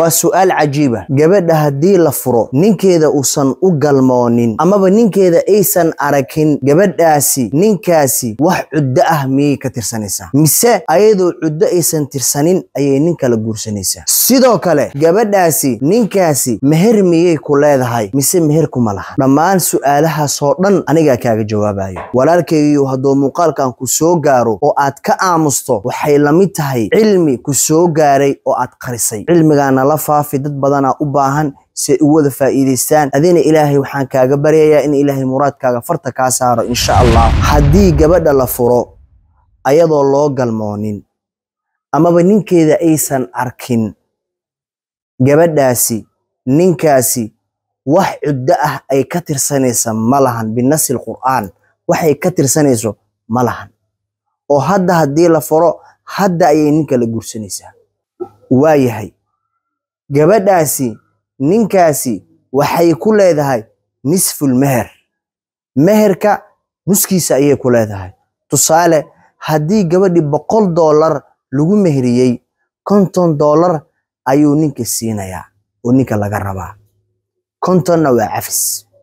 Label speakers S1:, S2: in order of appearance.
S1: waa su'aal cajiiba ah. gabadha haddii la furo ninkeeda uusan u galmoonin amaba ninkeeda aysan aragin gabadhaasi ninkaasi wax cuddo ah miyay ka tirsanaysaa mise ayadoo cuddo aysan tirsanin ayay nin kala guursanaysaa sidoo kale gabadhaasi ninkaasi meher miyay ku leedahay mise meher kuma laha dhammaan su'aalahaas oo dhan anigaa kaaga jawaabayo walaalkaegiyo hadduu muuqaalkan ku soo gaaro oo aad ka aamusto waxay la mid tahay cilmi ku soo gaaray oo aad qarisay cilmigaana kala faafi dad badanaa u baahan si ay u wada faa'iidaystaan adina ilaahay waxaan kaaga baryayaa in ilaahay muraadkaaga farta kaa saaro insha allah haddii gabadha la furo ayadoo loo galmoonin amaba ninkeeda aysan arkin gabadhaasi ninkaasi wax cuddo ah ay ka tirsanaysa ma lahan binasi lqur'aan waxay ka tirsanayso ma lahan oo hadda haddii la furo hadda ayay ninka la gursanaysaa waa yahay gabadhaasi ninkaasi waxay ku leedahay nisful meher meherka nuskiisa ayay ku leedahay tusaale haddii gabadhii boqol doolar lagu meheriyey konton doolar ayuu ninka siinayaa oo ninka laga rabaa kontonna waa cafis